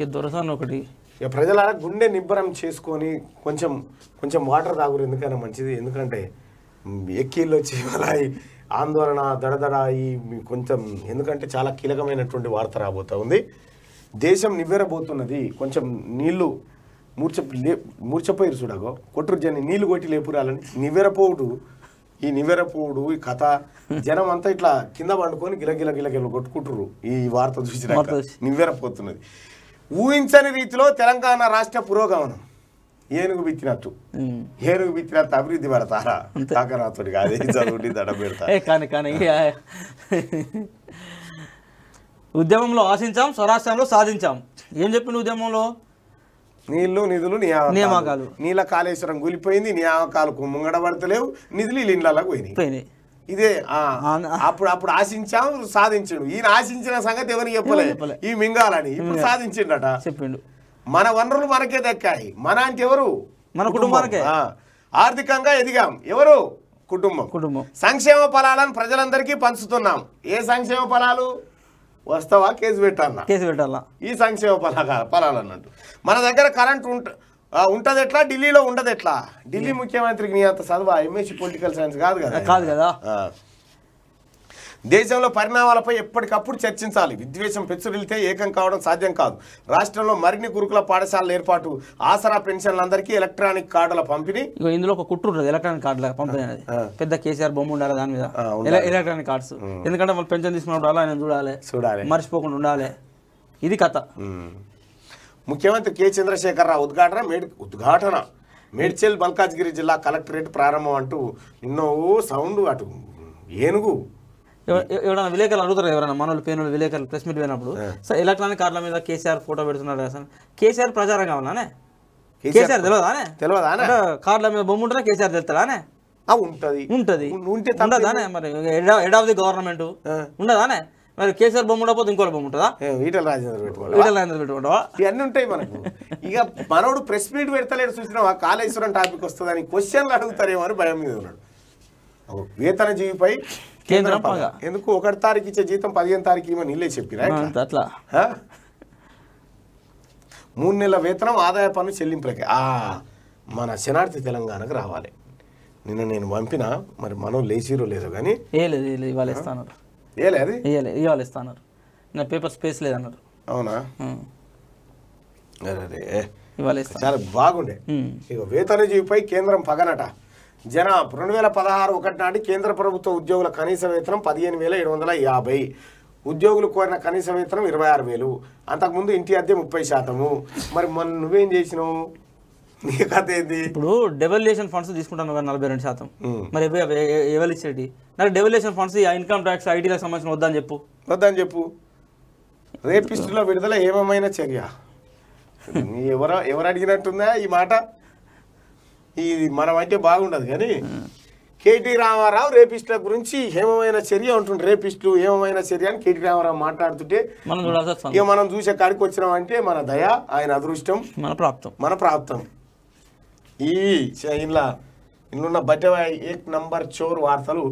ఇంక దొరసాను ఒకటి ఇక ప్రజలారా గుండె నిబ్బరం చేసుకొని కొంచెం కొంచెం వాటర్ తాగురు ఎందుకైనా మంచిది ఎందుకంటే ఎక్కిళ్ళు వచ్చి అలా ఆందోళన దడదడ ఈ కొంచెం ఎందుకంటే చాలా కీలకమైనటువంటి వార్త రాబోతా ఉంది దేశం నివ్వెరబోతున్నది కొంచెం నీళ్లు మూర్చ లే మూర్చపోయారు చూడగో కొట్టు జని నీళ్లు కొట్టి లేపురాలని నివ్వెరపోవుడు ఈ నివ్వెరపోవుడు ఈ కథ జనం అంతా ఇట్లా కింద పండుకొని గిలగిల గిలగిల కొట్టుకుంటురు ఈ వార్త చూసిన నివ్వెరపోతున్నది ఊహించని రీతిలో తెలంగాణ రాష్ట్ర పురోగమనం ఏనుగు బిచ్చినట్టు ఏనుగు బిచ్చినట్టు అభివృద్ధి పడతారా దడ కానీ కానీ ఉద్యమంలో ఆశించాం స్వరాష్ట్రంలో సాధించాం ఏం చెప్పిన ఉద్యమంలో నీళ్లు నిధులు నియామకాలు నీళ్ళ కాళేశ్వరం కూలిపోయింది నియామకాలకు ముంగడబడతలేవు నిధులు ఇళ్ళకి పోయినాయి పోయినాయి ఇదే అప్పుడు అప్పుడు ఆశించాము సాధించాడు ఈయన ఆశించిన సంగతి ఎవరికి చెప్పలే ఈ మింగాలని ఇప్పుడు సాధించిండట చెప్పిండు మన వనరులు మనకే దక్కాయి మన అంటే ఎవరు మన కుటుంబానికే ఆర్థికంగా ఎదిగాం ఎవరు కుటుంబం కుటుంబం సంక్షేమ ఫలాలను ప్రజలందరికీ పంచుతున్నాం ఏ సంక్షేమ ఫలాలు వస్తావా కేసు పెట్టాలా కేసు పెట్టాలా ఈ సంక్షేమ ఫలాలు అన్నట్టు మన దగ్గర కరెంట్ ఉంట ఉంటది ఎట్లా ఢిల్లీలో ఉండదు ఎట్లా ఢిల్లీ ముఖ్యమంత్రికి నీ అంత చదువు ఎంఎస్సీ పొలిటికల్ సైన్స్ కాదు కదా కాదు కదా దేశంలో పరిణామాలపై ఎప్పటికప్పుడు చర్చించాలి విద్వేషం పెచ్చురిల్తే ఏకం కావడం సాధ్యం కాదు రాష్ట్రంలో మరిన్ని గురుకుల పాఠశాలల ఏర్పాటు ఆసరా పెన్షన్లందరికీ ఎలక్ట్రానిక్ కార్డుల పంపిణీ ఇందులో ఒక కుట్ర ఉంటుంది ఎలక్ట్రానిక్ కార్డుల పంపిణీ పెద్ద కేసీఆర్ బొమ్మ ఉండాలి దాని మీద ఎలక్ట్రానిక్ కార్డ్స్ ఎందుకంటే వాళ్ళు పెన్షన్ తీసుకున్నప్పుడు అలా ఆయన చూడాలి చూడాలి మర్చిపోకుండా ఉండాలి ఇది కథ ముఖ్యమంత్రి కె చంద్రశేఖరరావు ఉద్ఘాటన మేడ్ ఉద్ఘాటన మేడ్చల్ మల్కాజ్గిరి జిల్లా కలెక్టరేట్ ప్రారంభం అంటూ ఎన్నో సౌండ్ అటు ఏనుగు ఎవరైనా విలేకరులు అడుగుతారు ఎవరైనా మనోళ్ళు పేనులు విలేకరులు ప్రెస్ మీట్ పోయినప్పుడు సార్ ఎలక్ట్రానిక్ కార్ల మీద కేసీఆర్ ఫోటో పెడుతున్నారు కదా సార్ కేసీఆర్ ప్రచారం కావాలనే కేసీఆర్ తెలియదానే తెలియదానే కార్ల మీద బొమ్మ ఉంటుందా కేసీఆర్ తెలుతాడానే ఉంటది ఉంటది ఉంటే ఉండదానే మరి హెడ్ ఆఫ్ ది గవర్నమెంట్ ఉండదానే మరి కేసీఆర్ బొమ్మ ఉండకపోతే ఇంకోటి బొమ్మ ఉంటుందా ఈటల రాజేంద్ర పెట్టుకోవాలి ఈటల రాజేంద్ర పెట్టుకుంటావా ఇవన్నీ ఉంటాయి మనకు ఇక మనోడు ప్రెస్ మీట్ పెడతలేడు చూసినావా కాళేశ్వరం టాపిక్ వస్తుందని క్వశ్చన్లు అడుగుతారేమో అని భయం మీద ఉన్నాడు వేతన జీవిపై కేంద్ర ఎందుకు ఒకటి తారీఖు ఇచ్చే జీతం పదిహేను తారీఖు ఇవ్వని ఇల్లే చెప్పిరా అట్లా మూడు నెలల వేతనం ఆదాయ పన్ను చెల్లింపులకి మన శనార్థి తెలంగాణకు రావాలి నిన్న నేను పంపిన మరి మనం లేచిరో లేదో కానీ ఇస్తాను ఇవ్వాలి ఇస్తా అన్నారు నా పేపర్ స్పేస్ లేదన్నారు అవునా చాలా బాగుండే ఇక వేతన కేంద్రం పగనట జన రెండు వేల పదహారు ఒకటి నాటి కేంద్ర ప్రభుత్వ ఉద్యోగుల కనీస వేతనం పదిహేను వేల ఏడు వందల యాభై ఉద్యోగులు కోరిన కనీస వేతనం ఇరవై ఆరు వేలు అంతకుముందు ఇంటి అద్దె ముప్పై శాతము మరి మొన్న నువ్వేం చేసినావు ఇప్పుడు డెవల్యూషన్ ఫండ్స్ తీసుకుంటాను కదా నలభై రెండు శాతం మరి ఎవరు ఇచ్చేటి నాకు డెవల్యూషన్ ఫండ్స్ ఇన్కమ్ ట్యాక్స్ ఐటీలకు సంబంధించిన వద్దని చెప్పు వద్దని చెప్పు రేపిస్టులో విడుదల ఏమమైన చర్య ఎవరో ఎవరు అడిగినట్టుందా ఈ మాట ఇది మనం అంటే బాగుండదు కానీ కేటీ రామారావు రేపిస్టుల గురించి ఏమమైన చర్య ఉంటుంది రేపిస్టులు ఏమైన చర్య అని కేటీ రామారావు మాట్లాడుతుంటే మనం మనం చూసే కాడికి వచ్చినామంటే మన దయ ఆయన అదృష్టం మన ప్రాప్తం మన ప్రాప్తం ఈ చైన్ల ఇల్లున్న బట్టె ఎక్ నంబర్ చోర్ వార్తలు